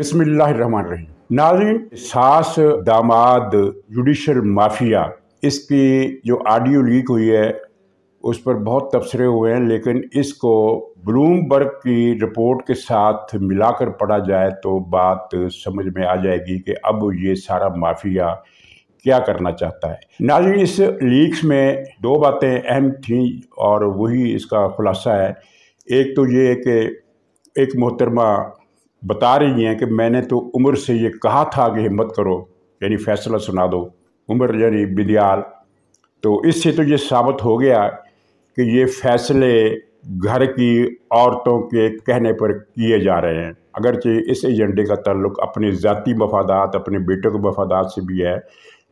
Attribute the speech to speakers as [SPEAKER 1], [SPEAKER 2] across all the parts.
[SPEAKER 1] बिसमीम नाजरीन सास दामाद जुडिशल माफिया इसकी जो ऑडियो लीक हुई है उस पर बहुत तबसरे हुए हैं लेकिन इसको ब्लूमबर्ग की रिपोर्ट के साथ मिलाकर पढ़ा जाए तो बात समझ में आ जाएगी कि अब ये सारा माफिया क्या करना चाहता है नाजरीन इस लीक्स में दो बातें अहम थीं और वही इसका खुलासा है एक तो ये कि एक मोहतरमा बता रही हैं कि मैंने तो उम्र से ये कहा था कि हिम्मत करो यानी फैसला सुना दो उम्र यानी विद्याल तो इससे तो ये साबित हो गया कि ये फैसले घर की औरतों के कहने पर किए जा रहे हैं अगरचे इस एजेंडे का ताल्लुक अपने ज़ाती मफादात अपने बेटों के मफादात से भी है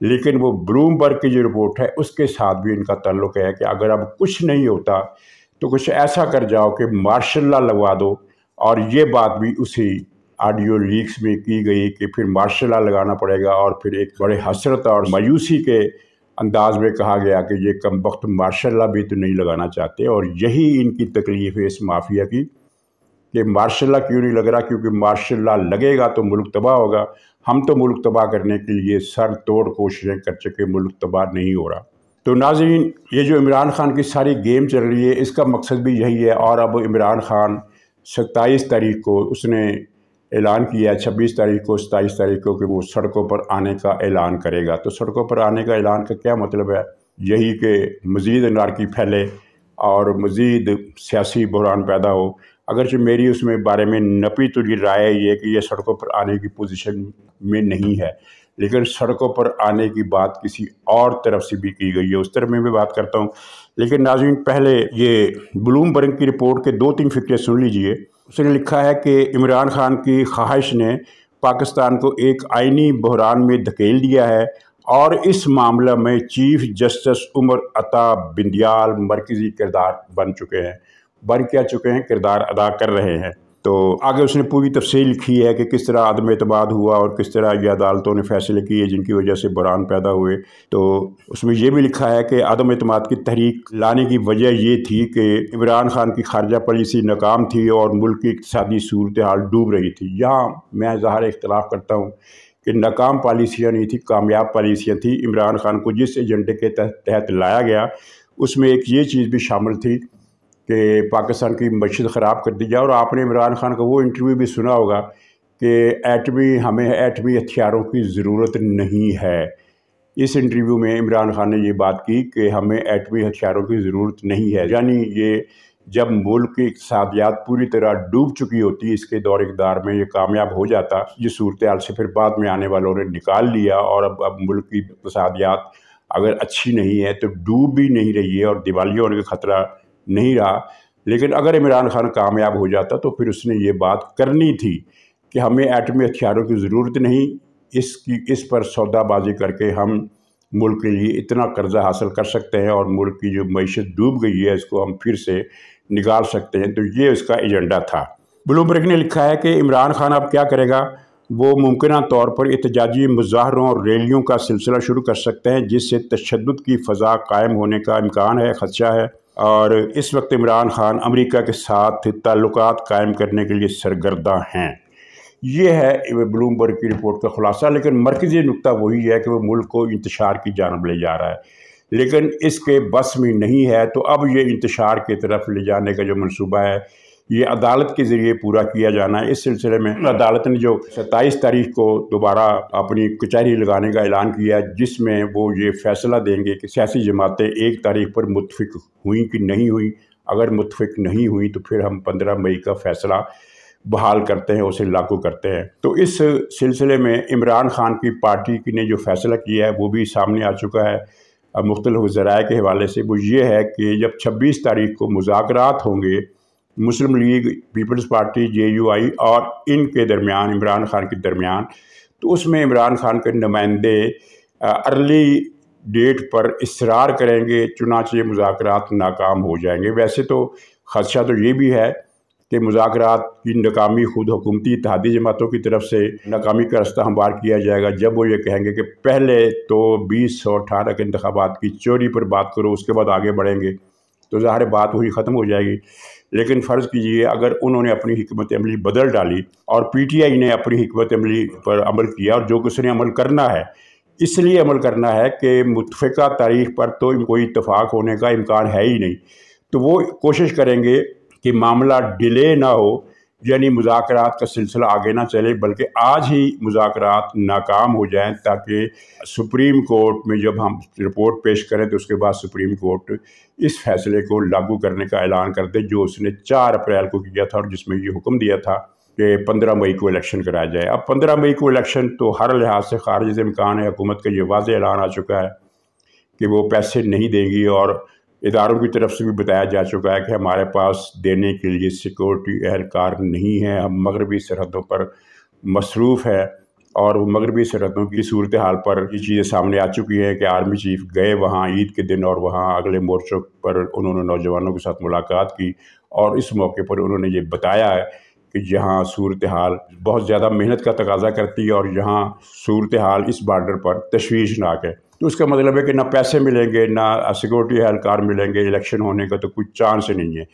[SPEAKER 1] लेकिन वो ब्रूमबर्ग की जो रिपोर्ट है उसके साथ भी इनका ताल्लुक है कि अगर अब कुछ नहीं होता तो कुछ ऐसा कर जाओ कि मार्शल लगवा दो और ये बात भी उसी ऑडियो लीक्स में की गई कि फिर मार्शल लगाना पड़ेगा और फिर एक बड़े हसरत और मायूसी के अंदाज में कहा गया कि ये कम वक्त मार्शल भी तो नहीं लगाना चाहते और यही इनकी तकलीफ है इस माफिया की कि मार्शल क्यों नहीं लग रहा क्योंकि मार्शल लगेगा तो मुल्क तबाह होगा हम तो मुल्क तबाह करने के लिए सर तोड़ कोशिशें कर चुके मुल्क तबाह नहीं हो रहा तो नाजीन ये जो इमरान खान की सारी गेम चल रही है इसका मकसद भी यही है और अब इमरान खान सत्ताईस तारीख को उसने ऐलान किया छब्बीस तारीख को सत्ताईस तारीख को कि वो सड़कों पर आने का ऐलान करेगा तो सड़कों पर आने का ऐलान का क्या मतलब है यही कि मज़ीद नारकी फैले और मज़ीद सियासी बहरान पैदा हो अगरचे मेरी उसमें बारे में नपी तुझी राय ये कि यह सड़कों पर आने की पोजीशन में नहीं है लेकिन सड़कों पर आने की बात किसी और तरफ से भी की गई है उस तरफ में भी बात करता हूँ लेकिन नाजमीन पहले ये ब्लूमबर्ग की रिपोर्ट के दो तीन फिक्रे सुन लीजिए उसने लिखा है कि इमरान खान की ख्वाहिश ने पाकिस्तान को एक आइनी बहरान में धकेल दिया है और इस मामले में चीफ जस्टिस उमर अता बिंदियाल मरकज़ी किरदार बन चुके हैं बन क्या चुके हैं किरदार अदा कर रहे हैं तो आगे उसने पूरी तफसील लिखी है कि किस तरह आदम अतबाद हुआ और किस तरह ये अदालतों ने फैसले किए जिनकी वजह से बुरान पैदा हुए तो उसमें यह भी लिखा है कि आदम अतमाद की तहरीक लाने की वजह ये थी कि इमरान खान की खारजा पॉलिसी नाकाम थी और मुल्क की इकतदी सूरत हाल डूब रही थी यहाँ मैं ज़ाहिर इख्तलाफ करता हूँ कि नाकाम पॉलिसियाँ नहीं थी कामयाब पॉलिसियाँ थी इमरान खान को जिस एजेंडे के तहत लाया गया उसमें एक ये चीज़ भी शामिल थी कि पाकिस्तान की मशीद ख़राब कर दी जाए और आपने इमरान खान का वो इंटरव्यू भी सुना होगा कि एटमी हमें एटमी हथियारों की ज़रूरत नहीं है इस इंटरव्यू में इमरान खान ने ये बात की कि हमें एटमी हथियारों की ज़रूरत नहीं है यानी ये जब मुल्क की इकसादियात पूरी तरह डूब चुकी होती इसके दौर इकदार में ये कामयाब हो जाता ये सूरत हाल से फिर बाद में आने वालों ने निकाल लिया और अब अब मुल्क की इकसादियात अगर अच्छी नहीं है तो डूब भी नहीं रही है और दिवालियों होने का ख़तरा नहीं रहा लेकिन अगर इमरान खान कामयाब हो जाता तो फिर उसने ये बात करनी थी कि हमें एटमी हथियारों की ज़रूरत नहीं इसकी इस पर सौदाबाजी करके हम मुल्क के लिए इतना कर्जा हासिल कर सकते हैं और मुल्क की जो मीशत डूब गई है इसको हम फिर से निकाल सकते हैं तो ये उसका एजेंडा था ब्लूमबर्ग ने लिखा है कि इमरान खान अब क्या करेगा वो मुमकिन तौर पर एहतजाजी मुजाहरों और रैलियों का सिलसिला शुरू कर सकते हैं जिससे तशद की फ़ा कायम होने का इम्कान है ख़दशा है और इस वक्त इमरान खान अमेरिका के साथ ताल्लुक कायम करने के लिए सरगर्दा हैं ये है ब्लूमबर्ग की रिपोर्ट का खुलासा लेकिन मरकज़ी नुकता वही है कि वह मुल्क को इंतशार की जानब ले जा रहा है लेकिन इसके बस में नहीं है तो अब ये इंतशार की तरफ ले जाने का जो मनसूबा है ये अदालत के ज़रिए पूरा किया जाना है इस सिलसिले में अदालत ने जो सत्ताईस तारीख को दोबारा अपनी कचहरी लगाने का ऐलान किया जिसमें वो ये फैसला देंगे कि सियासी जमातें एक तारीख पर मुतफिक हुई कि नहीं हुई अगर मुतफिक नहीं हुई तो फिर हम पंद्रह मई का फैसला बहाल करते हैं उसे लागू करते हैं तो इस सिलसिले में इमरान खान की पार्टी ने जो फैसला किया है वो भी सामने आ चुका है मुख्तलिफ जराए के हवाले से वो ये है कि जब 26 तारीख को मुजाकरात होंगे Muslim League people's party J U I और इनके दरमियान इमरान खान के दरमियान तो उसमें इमरान खान के नुमाइंदे अर्ली डेट पर इसरार करेंगे चुनाच ये मुजाकर नाकाम हो जाएंगे वैसे तो खदशा तो ये भी है कि मुजाकर की नाकामी खुद हुकूमती इतिहादी जमातों की तरफ से नाकामी का रास्ता हमवार किया जाएगा जब वो ये कहेंगे कि पहले तो बीस सौ अठारह के इंतबात की चोरी पर बात करो उसके बाद आगे बढ़ेंगे तो ज़ाहिर बात वही ख़त्म हो जाएगी लेकिन फ़र्ज़ कीजिए अगर उन्होंने अपनी हमत अमली बदल डाली और पी टी आई ने अपनी हमत अमली पर अमल किया और जो किसी ने अमल करना है इसलिए अमल करना है कि मुतफ़ा तारीख पर तो कोई इतफाक़ होने का इम्कान है ही नहीं तो वो कोशिश करेंगे कि मामला डिले ना हो यानी मुजाकरात का सिलसिला आगे ना चले बल्कि आज ही मुजाकरात नाकाम हो जाएँ ताकि सुप्रीम कोर्ट में जब हम रिपोर्ट पेश करें तो उसके बाद सुप्रीम कोर्ट इस फैसले को लागू करने का ऐलान कर दे जो उसने चार अप्रैल को किया था और जिसमें ये हुक्म दिया था कि पंद्रह मई को इलेक्शन कराया जाए अब पंद्रह मई को इलेक्शन तो हर लिहाज से खारिज इम्कान है हुकूमत का ये वाज ऐलान आ चुका है कि वो पैसे नहीं देंगी और इदारों की तरफ से भी बताया जा चुका है कि हमारे पास देने के लिए सिक्योरिटी एहलकार नहीं है हम मगरबी सरहदों पर मसरूफ़ है और वो मगरबी सरहदों की सूरत हाल पर ये चीज़ें सामने आ चुकी हैं कि आर्मी चीफ गए वहाँ ईद के दिन और वहाँ अगले मोर्चों पर उन्होंने नौजवानों के साथ मुलाकात की और इस मौके पर उन्होंने ये बताया है कि जहाँ सूरत हाल बहुत ज़्यादा मेहनत का तकाजा करती है और यहाँ सूरत हाल इस बार्डर पर तशवीशनाक है तो उसका मतलब है कि ना पैसे मिलेंगे ना सिक्योरिटी एहलकार मिलेंगे इलेक्शन होने का तो कोई चांस नहीं है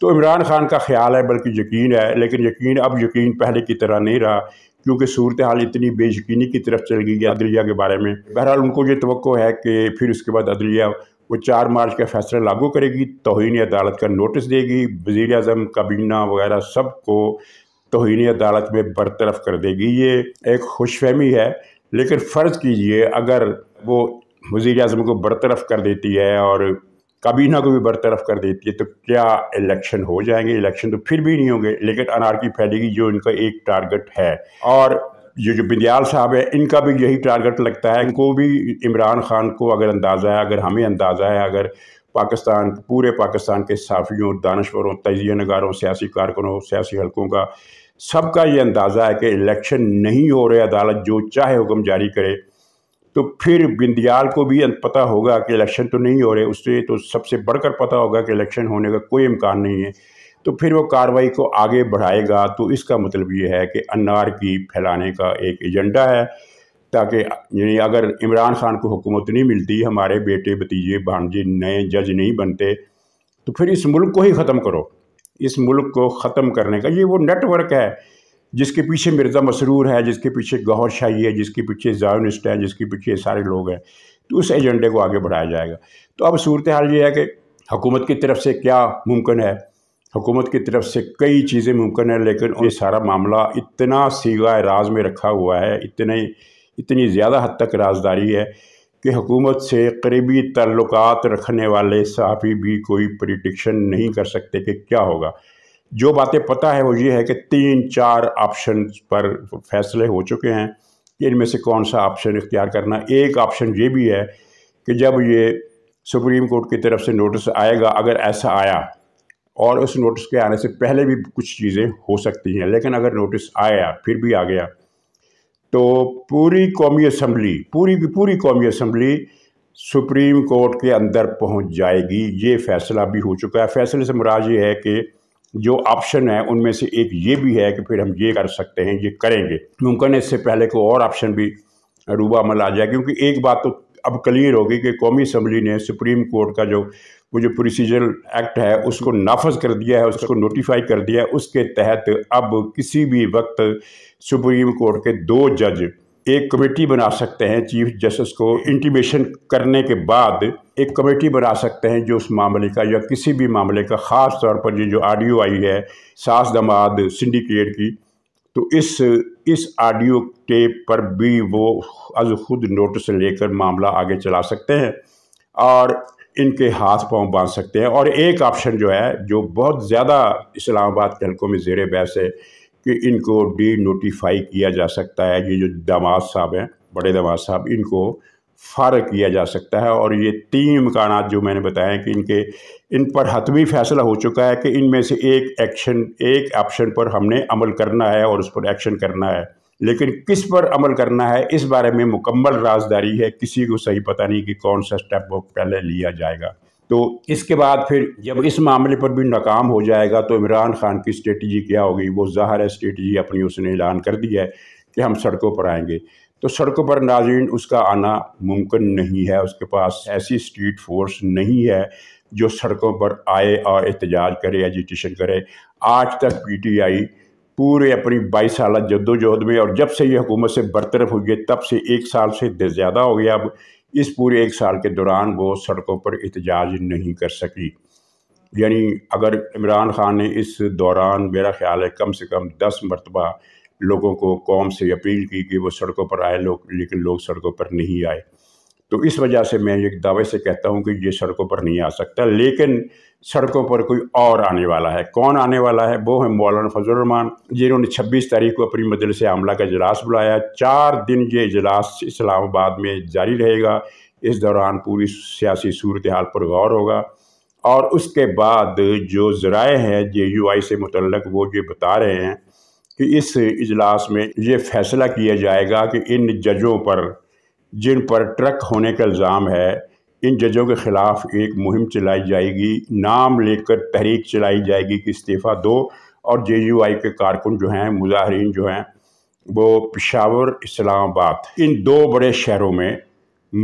[SPEAKER 1] तो इमरान खान का ख्याल है बल्कि यकीन है लेकिन यकीन अब यकीन पहले की तरह नहीं रहा क्योंकि सूरत हाल इतनी बेयकीनी की तरफ चल गई है अदलिया के बारे में बहरहाल उनको ये तो है कि फिर उसके बाद अदलिया वो चार मार्च का फैसला लागू करेगी तोहनी अदालत का नोटिस देगी वज़ी अजम काबीना वगैरह सब को तोहनी अदालत में बरतरफ कर देगी ये एक खुशफहमी है लेकिन फ़र्ज़ कीजिए अगर वो वजीर अजम को बरतरफ कर देती है और काबीना को भी बरतरफ कर देती है तो क्या इलेक्शन हो जाएंगे इलेक्शन तो फिर भी नहीं होंगे लेकिन अनारकी फैलेगी जो इनका एक टारगेट है और ये जो बिंदयाल साहब है इनका भी यही टारगेट लगता है इनको भी इमरान खान को अगर अंदाज़ा है अगर हमें अंदाज़ा है अगर पाकिस्तान पूरे पाकिस्तान के साफियों दानश्वरों तजिया नगारों सियासी कारकुनों सियासी हलकों का सबका ये अंदाज़ा है कि इलेक्शन नहीं हो रहे अदालत जो चाहे हुक्म जारी करे तो फिर बिंदियाल को भी पता होगा कि इलेक्शन तो नहीं हो रहे उससे तो सबसे बढ़कर पता होगा कि इलेक्शन होने का कोई इम्कान नहीं है तो फिर वो कार्रवाई को आगे बढ़ाएगा तो इसका मतलब ये है कि अनार की फैलाने का एक एजेंडा है ताकि यानी अगर इमरान खान को हुकूमत नहीं मिलती हमारे बेटे भतीजे भानजे नए जज नहीं बनते तो फिर इस मुल्क को ही ख़त्म करो इस मुल्क को ख़त्म करने का ये वो नेटवर्क है जिसके पीछे मिर्ज़ा मसरूर है जिसके पीछे गौहर शाही है जिसके पीछे जायनिस्ट हैं जिसके पीछे सारे लोग हैं तो उस एजेंडे को आगे बढ़ाया जाएगा तो अब सूरत हाल ये है कि हुकूमत की तरफ से क्या मुमकिन है हुकूमत की तरफ से कई चीज़ें मुमकिन है लेकिन ये सारा मामला इतना सीगा राज में रखा हुआ है इतने इतनी ज़्यादा हद तक राजदारी है कि हुकूमत से करीबी तल्लक रखने वाले सहाफ़ी भी कोई प्रिडिक्शन नहीं कर सकते कि क्या होगा जो बातें पता है वो ये है कि तीन चार ऑप्शन पर फैसले हो चुके हैं कि इनमें से कौन सा ऑप्शन इख्तियार करना एक ऑप्शन ये भी है कि जब ये सुप्रीम कोर्ट की तरफ से नोटिस आएगा अगर ऐसा आया और उस नोटिस के आने से पहले भी कुछ चीज़ें हो सकती हैं लेकिन अगर नोटिस आया फिर भी आ गया तो पूरी कौमी असम्बली पूरी की पूरी कौमी असम्बली सुप्रीम कोर्ट के अंदर पहुंच जाएगी ये फैसला भी हो चुका है फैसले से मुराज ये है कि जो ऑप्शन है उनमें से एक ये भी है कि फिर हम ये कर सकते हैं ये करेंगे मुमकिन इससे पहले कोई और ऑप्शन भी रूबा मल आ जाए क्योंकि एक बात तो अब क्लियर होगी कि कौमी असम्बली ने सुप्रीम कोर्ट का जो वो जो प्रोसीजर एक्ट है उसको नाफज कर दिया है उसको नोटिफाई कर दिया है उसके तहत अब किसी भी वक्त सुप्रीम कोर्ट के दो जज एक कमेटी बना सकते हैं चीफ जस्टिस को इंटीमेशन करने के बाद एक कमेटी बना सकते हैं जो उस मामले का या किसी भी मामले का ख़ास तौर पर ये जो ऑडियो आई है सास दमाद सिंडिकेट की तो इस इस ऑडियो टेप पर भी वो अज खुद नोटिस लेकर मामला आगे चला सकते हैं और इनके हाथ पांव बांध सकते हैं और एक ऑप्शन जो है जो बहुत ज़्यादा इस्लामाबाद के हल्कों में जेर बहस है कि इनको डी नोटिफाई किया जा सकता है ये जो दमाद साहब हैं बड़े दमाद साहब इनको फारग किया जा सकता है और ये तीन इम्कान जो मैंने बताए कि इनके इन पर हतमी फैसला हो चुका है कि इनमें से एक एक्शन एक ऑप्शन पर हमने अमल करना है और उस पर एक्शन करना है लेकिन किस पर अमल करना है इस बारे में मुकम्मल राजदारी है किसी को सही पता नहीं कि कौन सा स्टेप वो पहले लिया जाएगा तो इसके बाद फिर जब इस मामले पर भी नाकाम हो जाएगा तो इमरान खान की स्ट्रेटजी क्या होगी वो ज़ाहर है स्ट्रेटजी अपनी उसने ऐलान कर दिया है कि हम सड़कों पर आएंगे तो सड़कों पर नाजीन उसका आना मुमकिन नहीं है उसके पास ऐसी स्ट्रीट फोर्स नहीं है जो सड़कों पर आए और एहतजाज करे एजिटेशन करे आज तक पी टी आई पूरे अपनी बाईस साल जद्दोजहद में और जब से ये हुकूमत से बरतरफ हुई है तब से एक साल से ज़्यादा हो गया अब इस पूरे एक साल के दौरान वो सड़कों पर एहतजाज नहीं कर सकी यानी अगर इमरान ख़ान ने इस दौरान मेरा ख्याल है कम से कम दस मरतबा लोगों को कौम से अपील की कि वो सड़कों पर आए लोग लेकिन लोग सड़कों पर नहीं आए तो इस वजह से मैं एक दावे से कहता हूँ कि ये सड़कों पर नहीं आ सकता लेकिन सड़कों पर कोई और आने वाला है कौन आने वाला है वो है मौलाना फजलरहमान जिन्होंने 26 तारीख को अपनी से आमला का इजलास बुलाया चार दिन ये इजलास इस्लामाबाद में जारी रहेगा इस दौरान पूरी सियासी सूरत हाल पर गौर होगा और उसके बाद जो ज़राए हैं जे यू आई से मुतलक वो ये बता रहे हैं कि इस इजलास में ये फैसला किया जाएगा कि इन जजों पर जिन पर ट्रक होने का इल्ज़ाम है इन जजों के ख़िलाफ़ एक मुहिम चलाई जाएगी नाम लेकर तहरीक चलाई जाएगी कि इस्तीफ़ा दो और जे यू आई के कारकुन जो हैं मुजाहरीन जो हैं वो पिशावर इस्लामाबाद इन दो बड़े शहरों में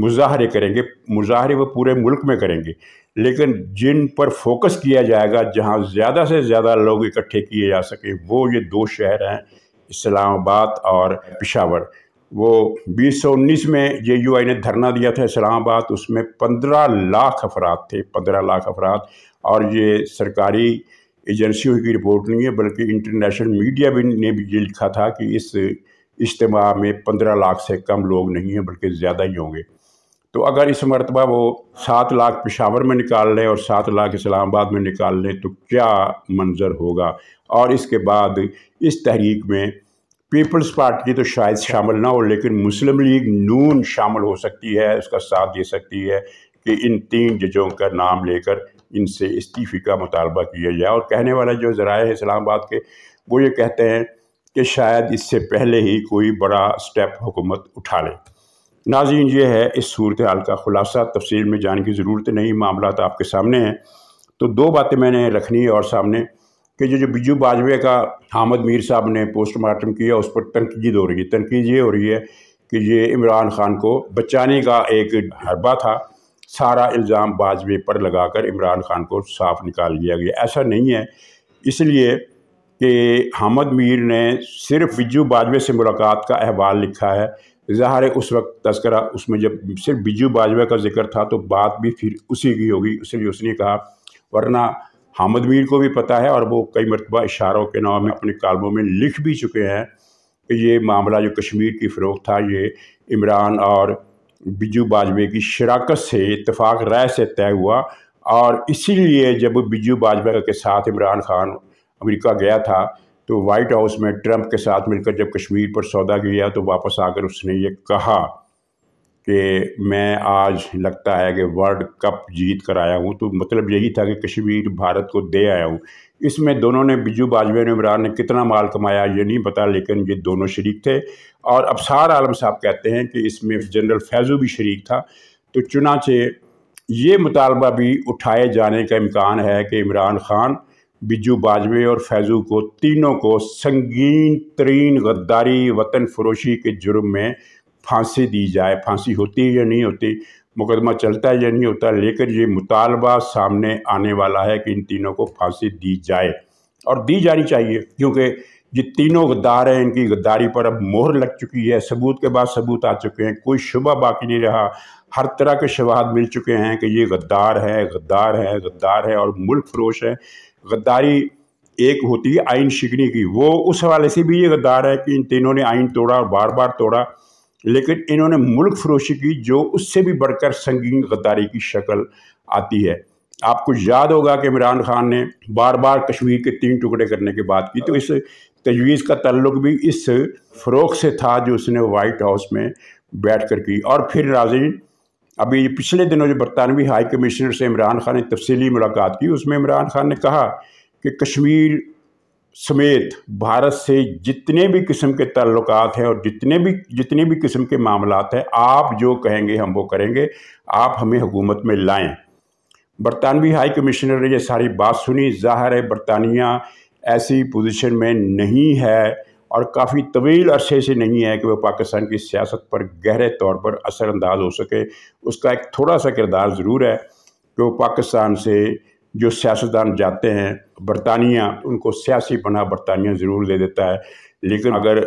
[SPEAKER 1] मुजाहरे करेंगे मुजाहरे वो पूरे मुल्क में करेंगे लेकिन जिन पर फोकस किया जाएगा जहाँ ज़्यादा से ज़्यादा लोग इकट्ठे किए जा सकें वो ये दो शहर हैं इस्लामाबाद और पिशावर वो 2019 में जे यू आई ने धरना दिया था इस्लामाबाद उसमें 15 लाख अफराद थे 15 लाख अफराद और ये सरकारी एजेंसियों की रिपोर्ट नहीं है बल्कि इंटरनेशनल मीडिया भी ने भी ये लिखा था कि इस इज्तम में पंद्रह लाख से कम लोग नहीं हैं बल्कि ज़्यादा ही होंगे तो अगर इस मरतबा वो सात लाख पिशावर में निकाल लें और सात लाख इस्लामाबाद में निकाल लें तो क्या मंज़र होगा और इसके बाद इस तहरीक में पीपल्स पार्टी तो शायद अच्छा। शामिल ना हो लेकिन मुस्लिम लीग नून शामिल हो सकती है उसका साथ दे सकती है कि इन तीन जजों का नाम लेकर इनसे इस्तीफ़े का मुतालबा किया जाए और कहने वाला जो ज़राए इस्लामाबाद के वो ये कहते हैं कि शायद इससे पहले ही कोई बड़ा स्टेप हुकूमत उठा ले नाजीन ये है इस सूरत हाल का खुलासा तफसील में जाने की ज़रूरत नहीं मामला आपके सामने हैं तो दो बातें मैंने रखनी है और सामने कि जो जो बिजू बाजवे का हामद मीर साहब ने पोस्टमार्टम किया उस पर तनकीद हो रही है तनकीद ये हो रही है कि ये इमरान खान को बचाने का एक हरबा था सारा इल्ज़ाम बाजवे पर लगाकर इमरान खान को साफ निकाल दिया गया ऐसा नहीं है इसलिए कि हामद मीर ने सिर्फ बिजू बाजवे से मुलाकात का अहवाल लिखा है ज़ाहिर उस वक्त तस्करा उसमें जब सिर्फ बिजू बाजवा का जिक्र था तो बात भी फिर उसी की होगी इसलिए उसने कहा वरना हामद मीर को भी पता है और वो कई मरतबा इशारों के नाम में अपने कालमों में लिख भी चुके हैं कि ये मामला जो कश्मीर की फ़रोख था ये इमरान और बिजू बाजवे की शराकत से इतफाक़ राय से तय हुआ और इसीलिए जब बिजू बाजवा के साथ इमरान खान अमेरिका गया था तो वाइट हाउस में ट्रंप के साथ मिलकर जब कश्मीर पर सौदा किया तो वापस आकर उसने ये कहा कि मैं आज लगता है कि वर्ल्ड कप जीत कर आया हूँ तो मतलब यही था कि कश्मीर भारत को दे आया हूँ इसमें दोनों ने बिजू बाजवे ने इमरान ने कितना माल कमाया ये नहीं पता लेकिन ये दोनों शरीक थे और अबसार आलम साहब कहते हैं कि इसमें जनरल फैज़ू भी शरीक था तो चुनाचे ये मुतालबा भी उठाए जाने का इम्कान है कि इमरान खान बिजू बाजवे और फैज़ू को तीनों को संगीन तरीन गद्दारी वतन फरोशी के जुर्म में फांसी दी जाए फांसी होती है या नहीं होती मुकदमा चलता है या नहीं होता लेकिन ये मुतालबा सामने आने वाला है कि इन तीनों को फांसी दी जाए और दी जानी चाहिए क्योंकि ये तीनों गद्दार हैं इनकी गद्दारी पर अब मोहर लग चुकी है सबूत के बाद सबूत आ चुके हैं कोई शुबा बाकी नहीं रहा हर तरह के शवाद मिल चुके हैं कि ये गद्दार है गद्दार है गद्दार है और मुल्क फरोश है गद्दारी एक होती है आइन शिकनी की वो उस हवाले से भी ये गद्दार है कि इन तीनों ने आइन तोड़ा और बार बार तोड़ा लेकिन इन्होंने मुल्क फरोशी की जो उससे भी बढ़कर संगीन गद्दारी की शक्ल आती है आपको याद होगा कि इमरान खान ने बार बार कश्मीर के तीन टुकड़े करने की बात की तो इस तजवीज़ का तल्लुक भी इस फ़रोख़ से था जो उसने वाइट हाउस में बैठ कर की और फिर राजीन अभी पिछले दिनों जो बरतानवी हाई कमिश्नर से इमरान खान ने तफसली मुलाकात की उसमें इमरान खान ने कहा कि कश्मीर समेत भारत से जितने भी किस्म के ताल्लुक हैं और जितने भी जितने भी किस्म के मामला हैं आप जो कहेंगे हम वो करेंगे आप हमें हुकूमत में लाएं बरतानवी हाई कमिश्नर ने ये सारी बात सुनी जाहिर है बरतानिया ऐसी पोजीशन में नहीं है और काफ़ी तवील अरसे से नहीं है कि वह पाकिस्तान की सियासत पर गहरे तौर पर असरअंदाज हो सके उसका एक थोड़ा सा किरदार ज़रूर है कि वो पाकिस्तान से जो सियासतदान जाते हैं बरतानिया उनको सियासी पना बरतानिया ज़रूर दे देता है लेकिन अगर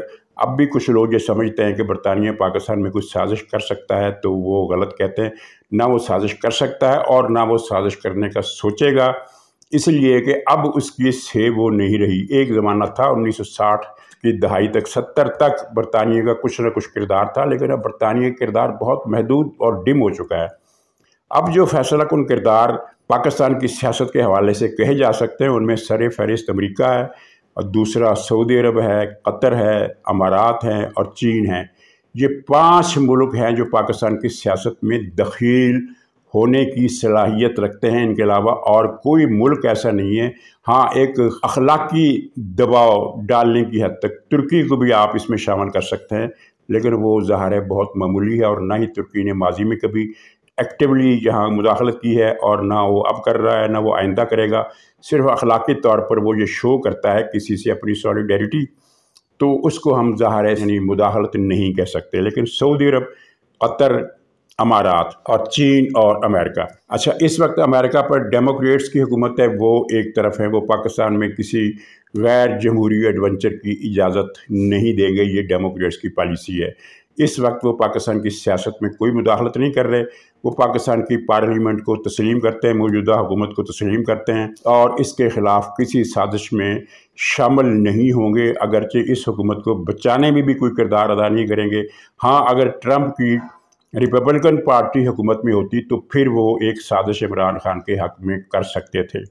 [SPEAKER 1] अब भी कुछ लोग ये समझते हैं कि बरतानिया पाकिस्तान में कुछ साजिश कर सकता है तो वो गलत कहते हैं ना वो साजिश कर सकता है और ना वो साजिश करने का सोचेगा इसलिए कि अब उसकी सेब वो नहीं रही एक ज़माना था 1960 की दहाई तक 70 तक बरतानिया का कुछ ना कुछ किरदार था लेकिन अब बरतानिया किरदार बहुत महदूद और डिम हो चुका है अब जो फैसला कन किरदार पाकिस्तान की सियासत के हवाले से कहे जा सकते हैं उनमें सर फहरिस्त अमरीका है और दूसरा सऊदी अरब है कतर है अमारात हैं और चीन है ये पांच मुल्क हैं जो पाकिस्तान की सियासत में दखील होने की सलाहियत रखते हैं इनके अलावा और कोई मुल्क ऐसा नहीं है हाँ एक अखलाकी दबाव डालने की हद तक तुर्की को भी आप इसमें शामिल कर सकते हैं लेकिन वो ज़ाहिर है बहुत मामूली है और ना ही तुर्की ने माजी में कभी एक्टिवली यहाँ मुदाखलत की है और ना वो अब कर रहा है ना वो आइंदा करेगा सिर्फ अखलाक़ी तौर पर वो ये शो करता है किसी से अपनी सॉलिडेरिटी तो उसको हम ज़ाहिर यानी मुदाखलत नहीं कह सकते लेकिन सऊदी अरब कतर अमारात और चीन और अमेरिका अच्छा इस वक्त अमेरिका पर डेमोक्रेट्स की हुकूमत है वो एक तरफ है वो पाकिस्तान में किसी गैर जमहूरी एडवेंचर की इजाज़त नहीं देंगे ये डेमोक्रेट्स की पॉलिसी है इस वक्त वो पाकिस्तान की सियासत में कोई मुदाखलत नहीं कर रहे वो पाकिस्तान की पार्लियामेंट को तस्लीम करते हैं मौजूदा हुकूमत को तस्लीम करते हैं और इसके ख़िलाफ़ किसी साजिश में शामिल नहीं होंगे अगरचे इस हुकूमत को बचाने में भी कोई किरदार अदा नहीं करेंगे हाँ अगर ट्रंप की रिपब्लिकन पार्टी हुकूमत में होती तो फिर वो एक साजिश इमरान खान के हक में कर सकते थे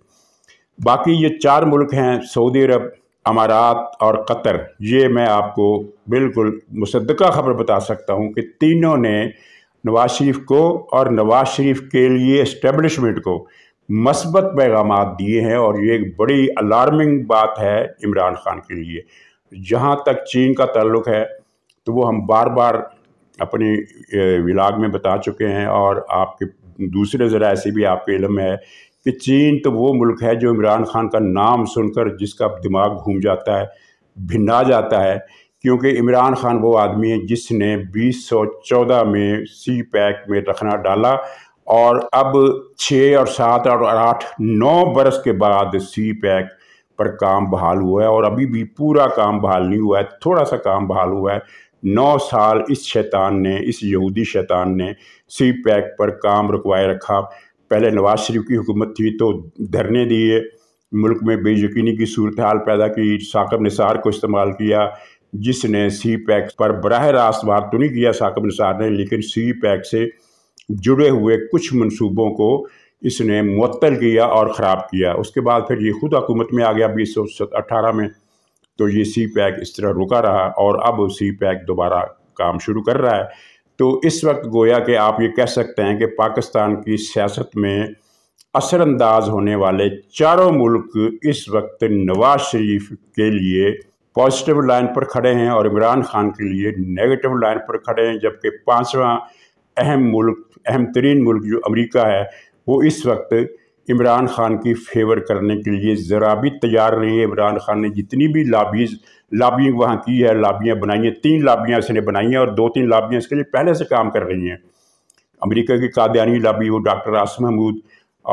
[SPEAKER 1] बाकी ये चार मुल्क हैं सऊदी अरब अमारात और कतर ये मैं आपको बिल्कुल मुसदका ख़बर बता सकता हूँ कि तीनों ने नवाज शरीफ को और नवाज शरीफ के लिए इस्टेबलिशमेंट को मस्बत पैगाम दिए हैं और ये एक बड़ी अलार्मिंग बात है इमरान खान के लिए जहाँ तक चीन का ताल्लुक है तो वो हम बार बार अपने विलाग में बता चुके हैं और आपके दूसरे ज़रा ऐसे भी आपके इलम है कि चीन तो वो मुल्क है जो इमरान खान का नाम सुनकर जिसका दिमाग घूम जाता है भिन्ना जाता है क्योंकि इमरान खान वो आदमी है जिसने 2014 में सी पैक में रखना डाला और अब छः और सात और आठ नौ बरस के बाद सी पैक पर काम बहाल हुआ है और अभी भी पूरा काम बहाल नहीं हुआ है थोड़ा सा काम बहाल हुआ है नौ साल इस शैतान ने इस यहूदी शैतान ने सी पैक पर काम रुकवाए रखा पहले नवाज शरीफ की हुकूमत थी तो धरने दिए मुल्क में बेयकीनी की सूरत हाल पैदा की साकब निसार को इस्तेमाल किया जिसने सी पैक पर बरह रास्त बात तो नहीं किया साकब निसार ने लेकिन सी पैक से जुड़े हुए कुछ मनसूबों को इसने मअतल किया और ख़राब किया उसके बाद फिर ये खुद हुकूमत में आ गया बीस सौ अट्ठारह में तो ये सी पैक इस तरह रुका रहा और अब सी पैक दोबारा काम शुरू कर रहा है तो इस वक्त गोया कि आप ये कह सकते हैं कि पाकिस्तान की सियासत में असरअंदाज होने वाले चारों मुल्क इस वक्त नवाज शरीफ के लिए पॉजिटिव लाइन पर खड़े हैं और इमरान खान के लिए नेगेटिव लाइन पर खड़े हैं जबकि पांचवा अहम मुल्क अहम तरीन मुल्क जो अमेरिका है वो इस वक्त इमरान खान की फेवर करने के लिए ज़रा भी तैयार नहीं है इमरान खान ने जितनी भी लाबीज़ लाबियों वहाँ की है लाबियाँ बनाई हैं तीन लाबियाँ इसने बनाई हैं और दो तीन लाबियाँ इसके लिए पहले से काम कर रही हैं अमेरिका की कादयानी लाबी वो डॉक्टर आसम महमूद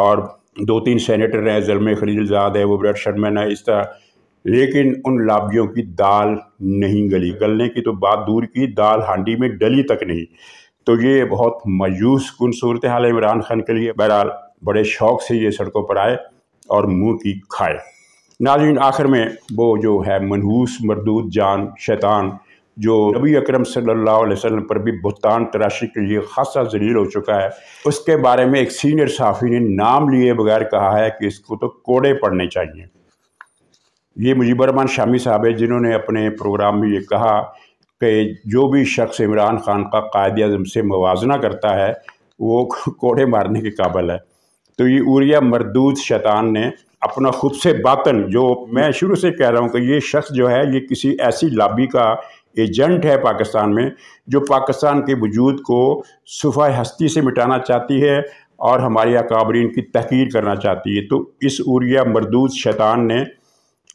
[SPEAKER 1] और दो तीन सेनेटर हैं जलम खलीलजाद है वो ब्रट शर्मन है इस तरह लेकिन उन लाबियों की दाल नहीं गली गलने की तो बात दूर की दाल हांडी में डली तक नहीं तो ये बहुत मायूस कन सूरत हाल इमरान खान के लिए बहरहाल बड़े शौक से ये सड़कों पर आए और मुंह की खाए नाजिन आखिर में वो जो है मनहूस मरदूद जान शैतान जो नबी अक्रम सल्लल्लाहु अलैहि वसल्लम पर भी बुहतान तराशी के लिए खासा जलील हो चुका है उसके बारे में एक सीनियर साफ़ी ने नाम लिए बगैर कहा है कि इसको तो कोड़े पड़ने चाहिए ये मुजीबरमान शामी साहब है जिन्होंने अपने प्रोग्राम में ये कहा कि जो भी शख्स इमरान खान का कायद अजम से मुजना करता है वो कोड़े मारने के काबल है तो ये उरिया मरदूद शैतान ने अपना ख़ुद से बातन जो मैं शुरू से कह रहा हूँ कि ये शख्स जो है ये किसी ऐसी लाबी का एजेंट है पाकिस्तान में जो पाकिस्तान के वजूद को सफा हस्ती से मिटाना चाहती है और हमारे अकाबरीन की तहकीर करना चाहती है तो इस उरिया मरदूद शैतान ने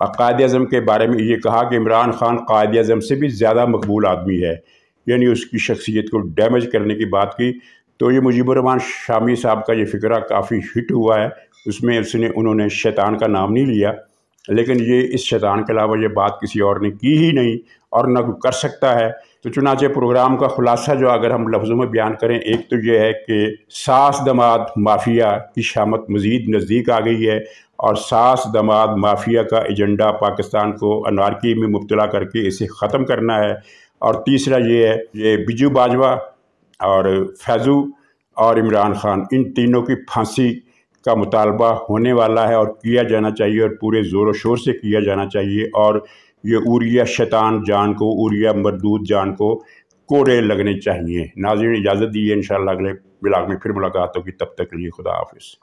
[SPEAKER 1] कायद अजम के बारे में ये कहा कि इमरान खान कायद अजम से भी ज़्यादा मकबूल आदमी है यानी उसकी शख्सियत को डैमेज करने की बात की तो ये मुजीबरमान शामी साहब का ये फ़िक्रा काफ़ी हिट हुआ है उसमें उसने उन्होंने शैतान का नाम नहीं लिया लेकिन ये इस शैतान के अलावा ये बात किसी और ने की ही नहीं और न कर सकता है तो चुनाचे प्रोग्राम का खुलासा जो अगर हम लफ्ज़ों में बयान करें एक तो ये है कि सास दमाद माफिया की शामत मज़ीद नज़दीक आ गई है और सास दमाद माफिया का एजेंडा पाकिस्तान को अनारकी में मुबतला करके इसे ख़त्म करना है और तीसरा ये है ये बिजू बाजवा और फैजू और इमरान खान इन तीनों की फांसी का मुतालबा होने वाला है और किया जाना चाहिए और पूरे ज़ोर शोर से किया जाना चाहिए और ये उरिया शैतान जान को उरिया मरदूद जान को कोरे लगने चाहिए नाजिन इजाज़त दीजिए है इन अगले ब्लाग में फिर मुलाकात होगी तब तक के लिए खुदा हाफिज़